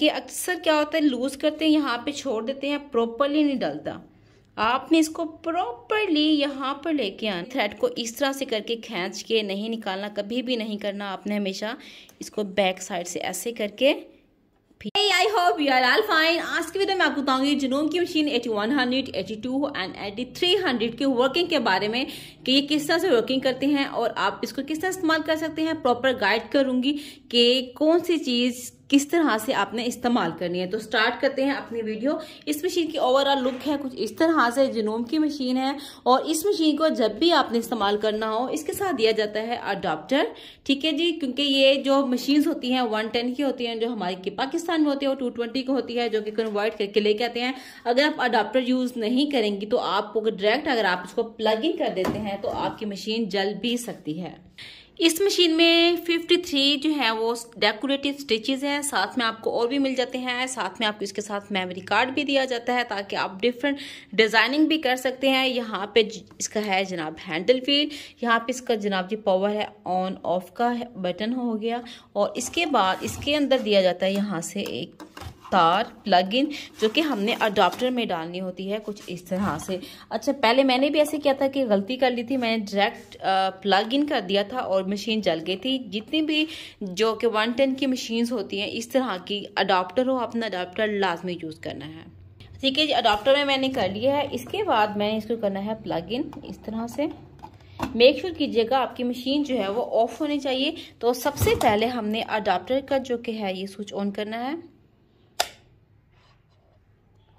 कि अक्सर क्या होता है लूज़ करते हैं यहाँ पे छोड़ देते हैं प्रॉपरली नहीं डलता आपने इसको प्रॉपरली यहाँ पर लेके आना थ्रेड को इस तरह से करके खींच के नहीं निकालना कभी भी नहीं करना आपने हमेशा इसको बैक साइड से ऐसे करके I hope you are all fine आज की वीडियो में आपको बताऊंगी जुनून की मशीन 8100, 82 एंड 8300 के वर्किंग के बारे में कि ये किस तरह से वर्किंग करते हैं और आप इसको किस तरह इस्तेमाल कर सकते हैं प्रॉपर गाइड करूंगी कि कौन सी चीज़ किस तरह से आपने इस्तेमाल करनी है तो स्टार्ट करते हैं अपनी वीडियो इस मशीन की ओवरऑल लुक है कुछ इस तरह से जिनोम की मशीन है और इस मशीन को जब भी आपने इस्तेमाल करना हो इसके साथ दिया जाता है अडोप्टर ठीक है जी क्योंकि ये जो मशीन होती हैं वन टेन की होती हैं जो हमारी पाकिस्तान में होती है वो टू ट्वेंटी की होती है जो कि कन्वर्ट करके लेके आते हैं अगर आप अडोप्टर यूज नहीं करेंगी तो आप डायरेक्ट अगर आप इसको प्लग इन कर देते हैं तो आपकी मशीन जल भी सकती है इस मशीन में 53 जो है वो डेकोरेटिव स्टिचेस हैं साथ में आपको और भी मिल जाते हैं साथ में आपको इसके साथ मेमोरी कार्ड भी दिया जाता है ताकि आप डिफरेंट डिज़ाइनिंग भी कर सकते हैं यहाँ पे इसका है जनाब हैंडल व्हील यहाँ पे इसका जनाब जी पावर है ऑन ऑफ का बटन हो गया और इसके बाद इसके अंदर दिया जाता है यहाँ से एक स्टार प्लग इन जो कि हमने अडाप्टर में डालनी होती है कुछ इस तरह से अच्छा पहले मैंने भी ऐसे किया था कि गलती कर ली थी मैंने डायरेक्ट प्लग इन कर दिया था और मशीन जल गई थी जितनी भी जो कि वन टेन की मशीन होती हैं इस तरह की अडाप्टर हो अपना अडाप्टर लाजमी यूज़ करना है ठीक है अडाप्टर में मैंने कर लिया है इसके बाद मैंने इसको करना है प्लग इन इस तरह से मेक श्योर कीजिएगा आपकी मशीन जो है वो ऑफ होनी चाहिए तो सबसे पहले हमने अडाप्टर का जो कि है ये स्विच ऑन करना है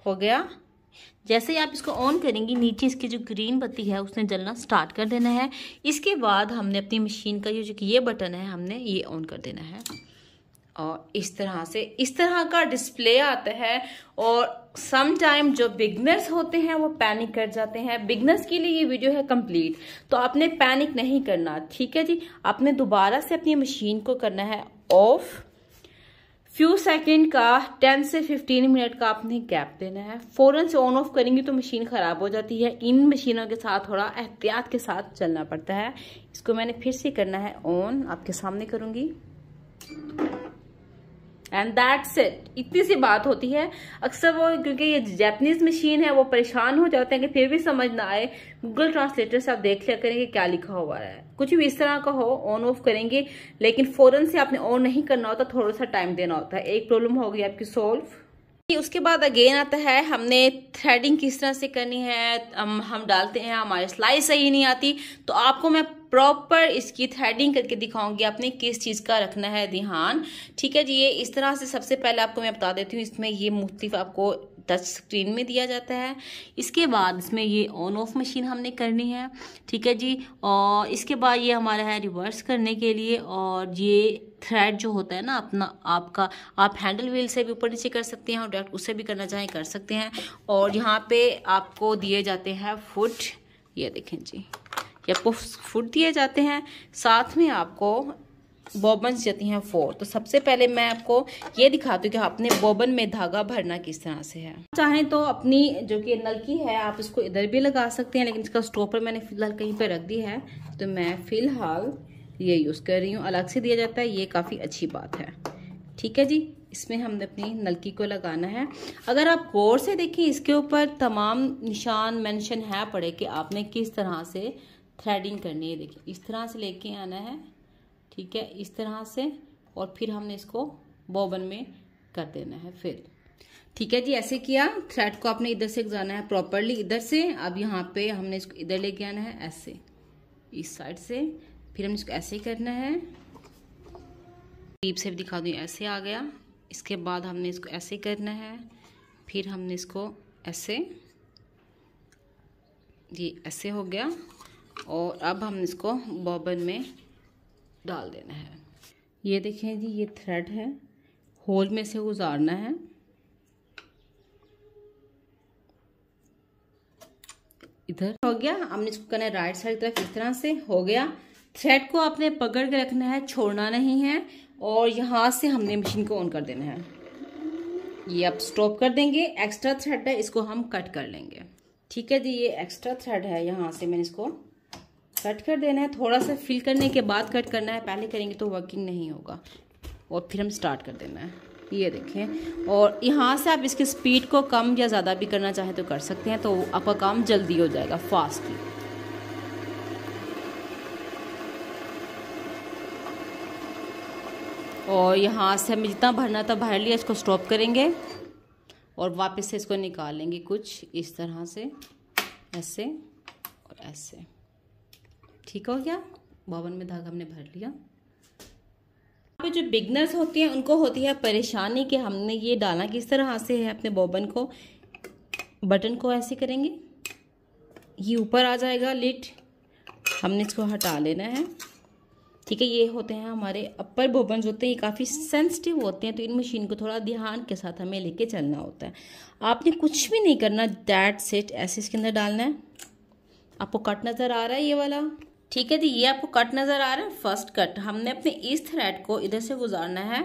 हो गया जैसे ही आप इसको ऑन करेंगे नीचे इसकी जो ग्रीन बत्ती है उसने जलना स्टार्ट कर देना है इसके बाद हमने अपनी मशीन का ये जो ये बटन है हमने ये ऑन कर देना है और इस तरह से इस तरह का डिस्प्ले आता है और सम टाइम जो बिगनर्स होते हैं वो पैनिक कर जाते हैं बिगनर्स के लिए ये वीडियो है कंप्लीट तो आपने पैनिक नहीं करना ठीक है जी आपने दोबारा से अपनी मशीन को करना है ऑफ़ फ्यू सेकंड का 10 से 15 मिनट का आपने गैप देना है फ़ौरन से ऑन ऑफ करेंगे तो मशीन ख़राब हो जाती है इन मशीनों के साथ थोड़ा एहतियात के साथ चलना पड़ता है इसको मैंने फिर से करना है ऑन आपके सामने करूँगी एंड दैट्स इट इतनी सी बात होती है अक्सर वो क्योंकि ये जैपनीज मशीन है वो परेशान हो जाते हैं कि फिर भी समझ ना आए गूगल ट्रांसलेटर से आप देख लिया करेंगे क्या लिखा हुआ है कुछ भी इस तरह का हो ऑन ऑफ करेंगे लेकिन फौरन से आपने ऑन नहीं करना होता थोड़ा सा टाइम देना होता है एक प्रॉब्लम होगी आपकी सोल्व उसके बाद अगेन आता है हमने थ्रेडिंग किस तरह से करनी है हम हम डालते हैं हमारी सिलाई सही नहीं आती तो आपको मैं प्रॉपर इसकी थ्रेडिंग करके दिखाऊंगी आपने किस चीज़ का रखना है ध्यान ठीक है जी ये इस तरह से सबसे पहले आपको मैं बता देती हूँ इसमें ये मुख्तफ आपको टच स्क्रीन में दिया जाता है इसके बाद इसमें ये ऑन ऑफ मशीन हमने करनी है ठीक है जी और इसके बाद ये हमारा है रिवर्स करने के लिए और ये थ्रेड जो होता है ना अपना आपका आप हैंडल व्हील से भी ऊपर नीचे कर सकते हैं और डायरेक्ट उससे भी करना चाहें कर सकते हैं और यहाँ पे आपको दिए जाते हैं फुट ये देखें जी कि आपको फूड दिए जाते हैं साथ में आपको बॉबन्स जाती हैं फोर तो सबसे पहले मैं आपको ये दिखाती हूँ कि आपने बॉबन में धागा भरना किस तरह से है चाहें तो अपनी जो कि नलकी है आप इसको इधर भी लगा सकते हैं लेकिन इसका स्टोपर मैंने फिलहाल कहीं पर रख दी है तो मैं फिलहाल ये यूज़ कर रही हूँ अलग से दिया जाता है ये काफ़ी अच्छी बात है ठीक है जी इसमें हमने अपनी नलकी को लगाना है अगर आप गौर से देखें इसके ऊपर तमाम निशान मेंशन है पड़े कि आपने किस तरह से थ्रेडिंग करनी है देखिए इस तरह से लेके आना है ठीक है इस तरह से और फिर हमने इसको बॉबन में कर देना है फिर ठीक है जी ऐसे किया थ्रेड को आपने इधर से जाना है प्रॉपरली इधर से अब यहाँ पे हमने इसको इधर लेके आना है ऐसे इस साइड से फिर हमने इसको ऐसे करना है टीप से भी दिखा दूँ ऐसे आ गया इसके बाद हमने इसको ऐसे करना है फिर हमने इसको ऐसे जी ऐसे हो गया और अब हम इसको बॉबन में डाल देना है ये देखें जी ये थ्रेड है होल में से गुजारना है इधर हो गया हमने इसको करना है राइट साइड तरफ इस तरह से हो गया थ्रेड को आपने पकड़ के रखना है छोड़ना नहीं है और यहाँ से हमने मशीन को ऑन कर देना है ये आप स्टॉप कर देंगे एक्स्ट्रा थ्रेड है इसको हम कट कर लेंगे ठीक है जी ये एक्स्ट्रा थ्रेड है यहाँ से मैंने इसको कट कर देना है थोड़ा सा फिल करने के बाद कट करना है पहले करेंगे तो वर्किंग नहीं होगा और फिर हम स्टार्ट कर देना है ये देखें और यहाँ से आप इसकी स्पीड को कम या ज़्यादा भी करना चाहें तो कर सकते हैं तो आपका काम जल्दी हो जाएगा फास्टली और यहाँ से हमें जितना भरना था भर लिया इसको स्टॉप करेंगे और वापस से इसको निकालेंगे कुछ इस तरह से ऐसे और ऐसे ठीक हो गया बॉबन में धागा हमने भर लिया पे जो बिगनर्स होती हैं उनको होती है परेशानी कि हमने ये डाला किस तरह से है अपने बॉबन को बटन को ऐसे करेंगे ये ऊपर आ जाएगा लिट हमने इसको हटा लेना है ठीक है ये होते हैं हमारे अपर बोबन होते हैं ये काफ़ी सेंसिटिव होते हैं तो इन मशीन को थोड़ा ध्यान के साथ हमें लेके चलना होता है आपने कुछ भी नहीं करना डैट सेट ऐसे इसके अंदर डालना है आपको कट नज़र आ रहा है ये वाला ठीक है जी ये आपको कट नज़र आ रहा है फर्स्ट कट हमने अपने इस थ्रेड को इधर से गुजारना है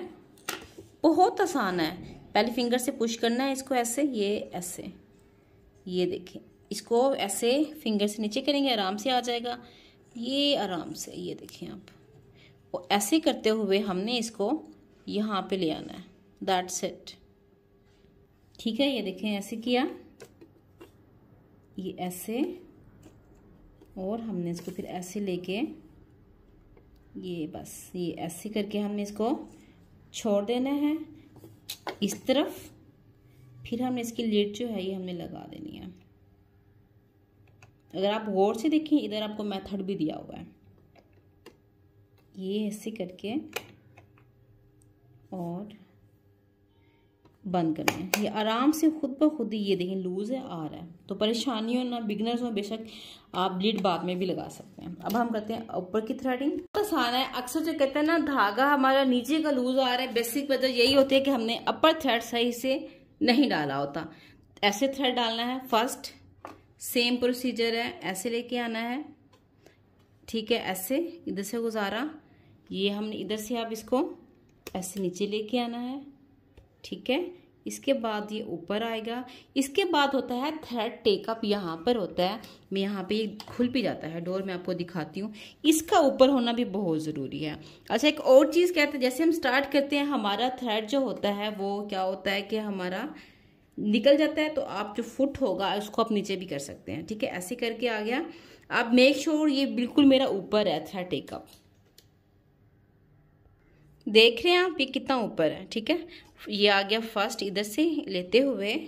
बहुत आसान है पहले फिंगर से पुश करना है इसको ऐसे ये ऐसे ये देखें इसको ऐसे फिंगर से नीचे करेंगे आराम से आ जाएगा ये आराम से ये देखें आप और ऐसे करते हुए हमने इसको यहाँ पे ले आना है दैट सेट ठीक है ये देखें ऐसे किया ये ऐसे और हमने इसको फिर ऐसे लेके ये बस ये ऐसे करके हमने इसको छोड़ देना है इस तरफ फिर हमने इसकी लीड जो है ये हमने लगा देनी है अगर आप गौर से देखें इधर आपको मेथड भी दिया हुआ है ये ऐसे करके और बंद करना है ये आराम से खुद ब खुद ही ये देखें लूज है आ रहा है तो परेशानी हो ना बिगनर्स हो बेशक आप ब्लीड बाद में भी लगा सकते हैं अब हम करते हैं ऊपर की थ्रेडिंग आसान है अक्सर जो कहते हैं ना धागा हमारा नीचे का लूज आ रहा है बेसिक वजह यही होती है कि हमने अपर थ्रेड सही से नहीं डाला होता ऐसे थ्रेड डालना है फर्स्ट सेम प्रोसीजर है ऐसे लेके आना है ठीक है ऐसे इधर से गुजारा ये हमने इधर से आप इसको ऐसे नीचे लेके आना है ठीक है इसके बाद ये ऊपर आएगा इसके बाद होता है थ्रेड टेकअप यहाँ पर होता है मैं यहाँ पे ये खुल भी जाता है डोर मैं आपको दिखाती हूँ इसका ऊपर होना भी बहुत ज़रूरी है अच्छा एक और चीज़ कहते हैं जैसे हम स्टार्ट करते हैं हमारा थ्रेड जो होता है वो क्या होता है कि हमारा निकल जाता है तो आप जो फुट होगा उसको आप नीचे भी कर सकते हैं ठीक है ऐसे करके आ गया आप मेक श्योर ये बिल्कुल मेरा ऊपर है थ्रेड टेकअप देख रहे हैं आप ये कितना ऊपर है ठीक है ये आ गया फर्स्ट इधर से लेते हुए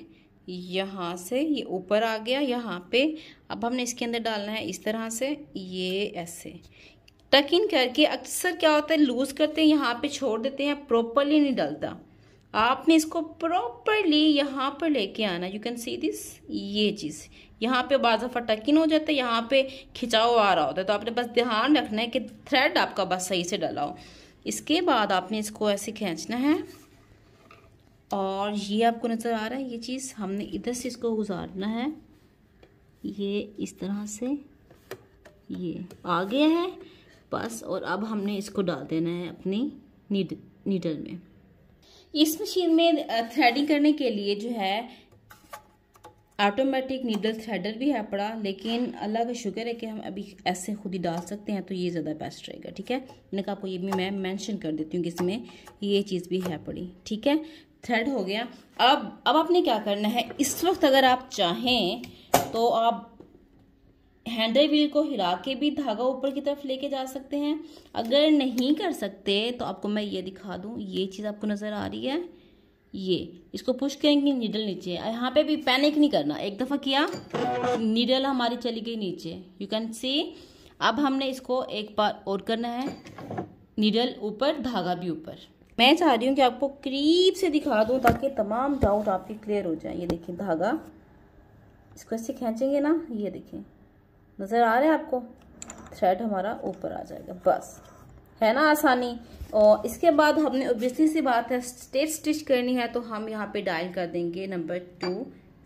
यहाँ से ये ऊपर आ गया यहाँ पे अब हमने इसके अंदर डालना है इस तरह से ये ऐसे टक इन करके अक्सर क्या होता है लूज़ करते हैं यहाँ पे छोड़ देते हैं प्रॉपरली नहीं डालता आपने इसको प्रॉपरली यहाँ पर लेके आना यू कैन सी दिस ये चीज़ यहाँ पे टक टकिन हो जाता है यहाँ पे खिंचाव आ रहा होता है तो आपने बस ध्यान रखना है कि थ्रेड आपका बस सही से डलाओ इसके बाद आपने इसको ऐसे खींचना है और ये आपको नज़र आ रहा है ये चीज़ हमने इधर से इसको गुजारना है ये इस तरह से ये आ गया है बस और अब हमने इसको डाल देना है अपनी नीड नीडल में इस मशीन में थ्रेडिंग करने के लिए जो है ऑटोमेटिक नीडल थ्रेडर भी है पड़ा लेकिन अल्लाह का शुक्र है कि हम अभी ऐसे खुद ही डाल सकते हैं तो ये ज़्यादा बेस्ट रहेगा ठीक है मैंने कहा आपको ये भी मैं मेंशन कर देती हूँ कि इसमें ये चीज़ भी है पड़ी ठीक है थ्रेड हो गया अब अब आपने क्या करना है इस वक्त अगर आप चाहें तो आप हैंडल व्हील को हिला के भी धागा ऊपर की तरफ लेके जा सकते हैं अगर नहीं कर सकते तो आपको मैं ये दिखा दूँ ये चीज़ आपको नज़र आ रही है ये इसको पुश करेंगे नीडल नीचे यहाँ पे भी पैनिक नहीं करना एक दफ़ा किया नीडल हमारी चली गई नीचे यू कैन सी अब हमने इसको एक बार और करना है नीडल ऊपर धागा भी ऊपर मैं चाह रही हूँ कि आपको करीब से दिखा दूँ ताकि तमाम डाउट आपके क्लियर हो जाए ये देखें धागा इसको ऐसे खींचेंगे ना ये देखें नज़र आ रहा है आपको थ्रेड हमारा ऊपर आ जाएगा बस है ना आसानी और इसके बाद हमने ओबियसली सी बात है स्टेट स्टिच करनी है तो हम यहाँ पे डायल कर देंगे नंबर टू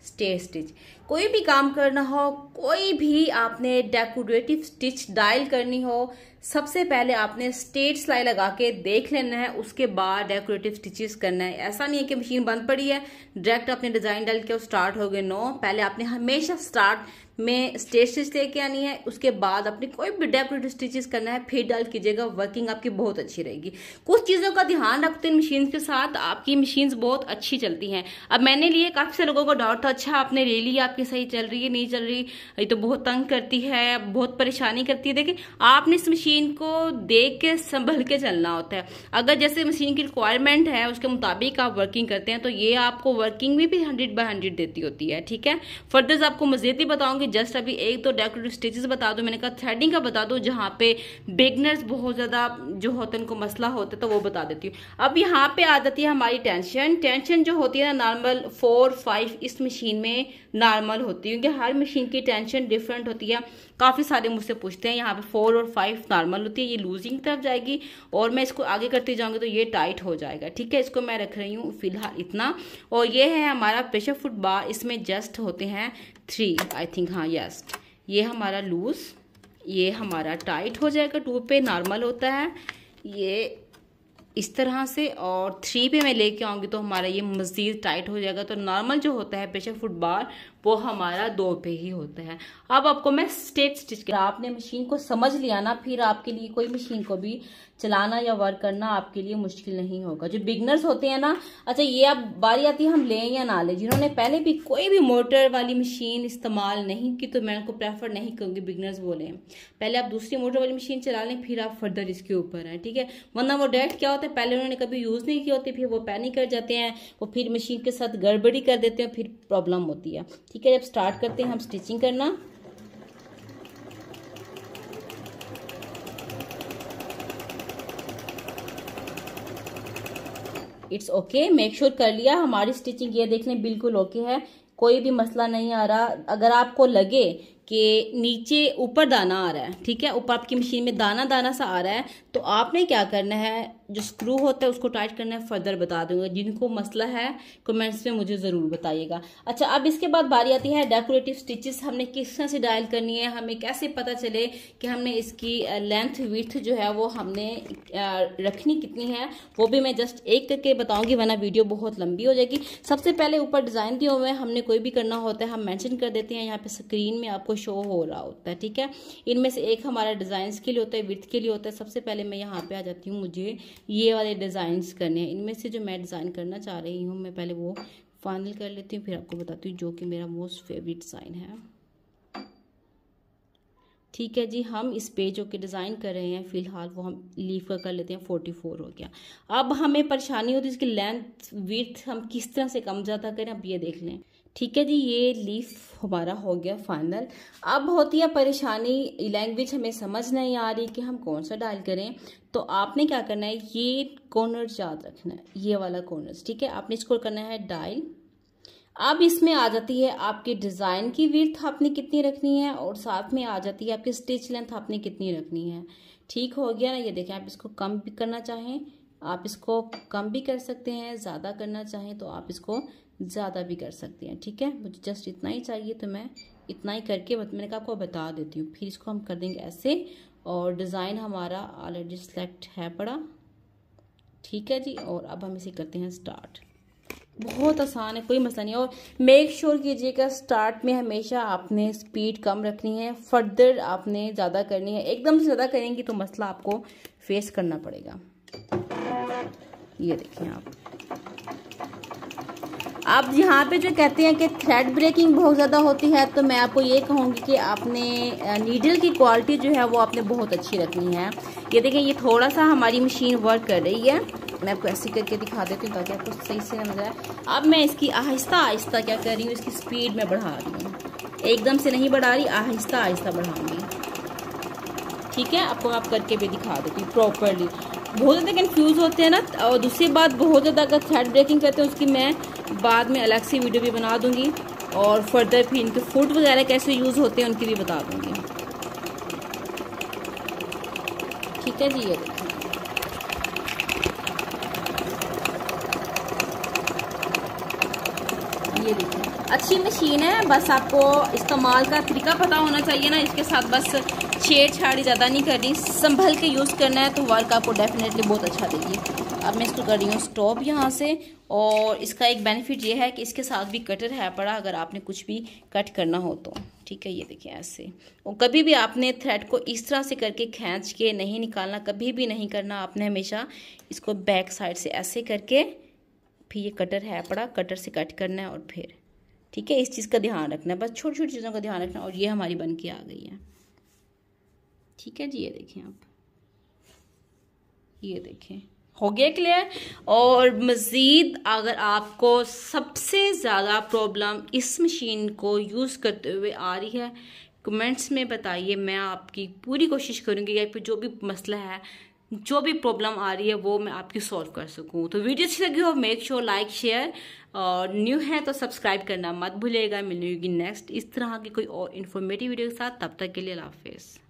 स्टेट स्टिच कोई भी काम करना हो कोई भी आपने डेकोरेटिव स्टिच डायल करनी हो सबसे पहले आपने स्टेट सिलाई लगा के देख लेना है उसके बाद डेकोरेटिव स्टिचेस करना है ऐसा नहीं है कि मशीन बंद पड़ी है डायरेक्ट अपने डिजाइन डाल के स्टार्ट हो गए नो पहले आपने हमेशा स्टार्ट में स्टेज स्टिच लेके आनी है उसके बाद अपनी कोई भी डेकोरेटिव स्टिचेस करना है फिर डाल कीजिएगा वर्किंग आपकी बहुत अच्छी रहेगी कुछ चीज़ों का ध्यान रखते हैं मशीन के साथ आपकी मशीन बहुत अच्छी चलती हैं अब मैंने लिए काफ़ी से लोगों को डाउट था अच्छा आपने ले लिया आपकी सही चल रही है नहीं चल रही ये तो बहुत तंग करती है बहुत परेशानी करती है देखिए आपने इस मशीन को देख के संभल के चलना होता है अगर जैसे मशीन की रिक्वायरमेंट है उसके मुताबिक आप वर्किंग करते हैं तो ये आपको वर्किंग भी हंड्रेड बाय हंड्रेड देती होती है ठीक है फर्दर्स आपको मजीद भी बताऊंगी जस्ट अभी एक दो डेकोरेटिव स्टिचेस बता दो मैंने कहा थ्रेडिंग का बता दो जहाँ पे बिगनर्स बहुत ज़्यादा जो होता है उनको मसला होता है तो वो बता देती हूँ अब यहाँ पे आ जाती है हमारी टेंशन टेंशन जो होती है ना नॉर्मल फोर फाइव इस मशीन में नॉर्मल होती है क्योंकि हर मशीन की टेंशन डिफरेंट होती है काफ़ी सारे मुझसे पूछते हैं यहाँ पे फोर और फाइव नॉर्मल होती है ये लूजिंग तरफ जाएगी और मैं इसको आगे करती जाऊँगी तो ये टाइट हो जाएगा ठीक है इसको मैं रख रही हूँ फिलहाल इतना और ये है हमारा प्रेशर फुट बार इसमें जस्ट होते हैं थ्री आई थिंक हाँ यस ये हमारा लूज़ ये हमारा टाइट हो जाएगा टू पे नॉर्मल होता है ये इस तरह से और थ्री पे मैं लेके आऊँगी तो हमारा ये मज़ीद टाइट हो जाएगा तो नॉर्मल जो होता है बेशक फुटबॉल वो हमारा दो पे ही होता है अब आपको मैं स्टेट स्टिच कर आपने मशीन को समझ लिया ना फिर आपके लिए कोई मशीन को भी चलाना या वर्क करना आपके लिए मुश्किल नहीं होगा जो बिगनर्स होते हैं ना अच्छा ये अब बारी आती है हम लें या ना लें जिन्होंने पहले भी कोई भी मोटर वाली मशीन इस्तेमाल नहीं की तो मैं उनको प्रेफर नहीं करूँगी बिगनर्स वो लें पहले आप दूसरी मोटर वाली मशीन चला लें फिर आप फर्दर इसके ऊपर हैं ठीक है वरना वो डायरेक्ट क्या होता है पहले उन्होंने कभी यूज़ नहीं किया होती फिर वो पैनिक कर जाते हैं वो फिर मशीन के साथ गड़बड़ी कर देते हैं फिर प्रॉब्लम होती है ठीक है जब स्टार्ट करते हैं हम स्टिचिंग करना इट्स ओके मेक श्योर कर लिया हमारी स्टिचिंग ये देख लें बिल्कुल ओके okay है कोई भी मसला नहीं आ रहा अगर आपको लगे कि नीचे ऊपर दाना आ रहा है ठीक है ऊपर आपकी मशीन में दाना दाना सा आ रहा है तो आपने क्या करना है जो स्क्रू होता है उसको टाइट करना है फर्दर बता दूंगा जिनको मसला है कमेंट्स में मुझे ज़रूर बताइएगा अच्छा अब इसके बाद बारी आती है डेकोरेटिव स्टिचेस हमने किस तरह से डायल करनी है हमें कैसे पता चले कि हमने इसकी लेंथ विथ जो है वो हमने रखनी कितनी है वो भी मैं जस्ट एक करके बताऊंगी वरना वीडियो बहुत लंबी हो जाएगी सबसे पहले ऊपर डिज़ाइन दिए हुए हैं हमने कोई भी करना होता है हम मैंशन कर देते हैं यहाँ पे स्क्रीन में आपको शो हो रहा होता है ठीक है इनमें से एक हमारा डिज़ाइन के लिए होता है विथ के लिए होता है सबसे पहले मैं यहाँ पे आ जाती हूँ मुझे ये वाले डिज़ाइंस करने हैं इनमें से जो मैं डिज़ाइन करना चाह रही हूँ मैं पहले वो फाइनल कर लेती हूँ फिर आपको बताती हूँ जो कि मेरा मोस्ट फेवरेट डिज़ाइन है ठीक है जी हम इस पे जो कि डिज़ाइन कर रहे हैं फिलहाल वो हम लीफ का कर लेते हैं फोर्टी फोर हो गया अब हमें परेशानी होती है इसकी लेंथ विथ हम किस तरह से कम ज़्यादा करें अब ये देख लें ठीक है जी ये लीफ हमारा हो गया फाइनल अब होती है परेशानी लैंग्वेज हमें समझ नहीं आ रही कि हम कौन सा डायल करें तो आपने क्या करना है ये कॉर्नर याद रखना है ये वाला कॉर्नर्स ठीक है आपने इसको करना है डायल अब इसमें आ जाती है आपके डिज़ाइन की विर्थ आपने कितनी रखनी है और साथ में आ जाती है आपकी स्टिच लेंथ आपने कितनी रखनी है ठीक हो गया ना ये देखें आप इसको कम भी करना चाहें आप इसको कम भी कर सकते हैं ज़्यादा करना चाहें तो आप इसको ज़्यादा भी कर सकते हैं ठीक है मुझे जस्ट इतना ही चाहिए तो मैं इतना ही करके मैंने कहा आपको बता देती हूँ फिर इसको हम कर देंगे ऐसे और डिज़ाइन हमारा ऑलरेडी सेलेक्ट है पड़ा ठीक है जी और अब हम इसे करते हैं स्टार्ट बहुत आसान है कोई मसला नहीं और मेक श्योर कीजिएगा स्टार्ट में हमेशा आपने स्पीड कम रखनी है फर्दर आपने ज़्यादा करनी है एकदम से ज़्यादा करेंगी तो मसला आपको फेस करना पड़ेगा ये देखिए आप अब यहाँ पे जो कहते हैं कि थ्रेड ब्रेकिंग बहुत ज़्यादा होती है तो मैं आपको ये कहूँगी कि आपने नीडल की क्वालिटी जो है वो आपने बहुत अच्छी रखनी है ये देखें ये थोड़ा सा हमारी मशीन वर्क कर रही है मैं आपको ऐसे करके दिखा देती हूँ ताकि आपको सही से नजर आए अब मैं इसकी आहिस्ता आहिस्ता क्या कर रही हूँ इसकी स्पीड में बढ़ा रही हूँ एकदम से नहीं बढ़ा रही आहिस्ता आहिस्ता बढ़ाऊंगी ठीक है आपको आप करके भी दिखा देती हूँ प्रॉपरली बहुत ज़्यादा कन्फ्यूज़ होते हैं ना और दूसरी बात बहुत ज़्यादा अगर थ्रेड ब्रेकिंग करते हैं उसकी मैं बाद में अलग से वीडियो भी बना दूँगी और फर्दर भी इनके फूड वगैरह कैसे यूज़ होते हैं उनकी भी बता दूँगी ठीक है जी ये देखें ये देखिए अच्छी मशीन है बस आपको इस्तेमाल का तरीका पता होना चाहिए ना इसके साथ बस छेड़छाड़ ज़्यादा नहीं करनी संभल के यूज़ करना है तो वर्क आपको डेफिनेटली बहुत अच्छा देगी अब मैं इसको कर रही हूँ स्टॉप यहाँ से और इसका एक बेनिफिट ये है कि इसके साथ भी कटर है पड़ा अगर आपने कुछ भी कट करना हो तो ठीक है ये देखिए ऐसे और कभी भी आपने थ्रेड को इस तरह से करके खींच के नहीं निकालना कभी भी नहीं करना आपने हमेशा इसको बैक साइड से ऐसे करके फिर ये कटर है पड़ा कटर से कट करना है और फिर ठीक है इस चीज़ का ध्यान रखना है बस छोटी छोटी चीज़ों का ध्यान रखना और ये हमारी बन के आ गई है ठीक है जी ये देखें आप ये देखें हो गया क्लियर और मज़ीद अगर आपको सबसे ज़्यादा प्रॉब्लम इस मशीन को यूज़ करते हुए आ रही है कमेंट्स में बताइए मैं आपकी पूरी कोशिश करूँगी या फिर जो भी मसला है जो भी प्रॉब्लम आ रही है वो मैं आपकी सॉल्व कर सकूँ तो वीडियो अच्छी लगी हो मेक श्योर लाइक शेयर और न्यू है तो सब्सक्राइब करना मत भूलिएगा मिलेगी नेक्स्ट इस तरह की कोई और इन्फॉर्मेटिव वीडियो के साथ तब तक के लिए हाफिज़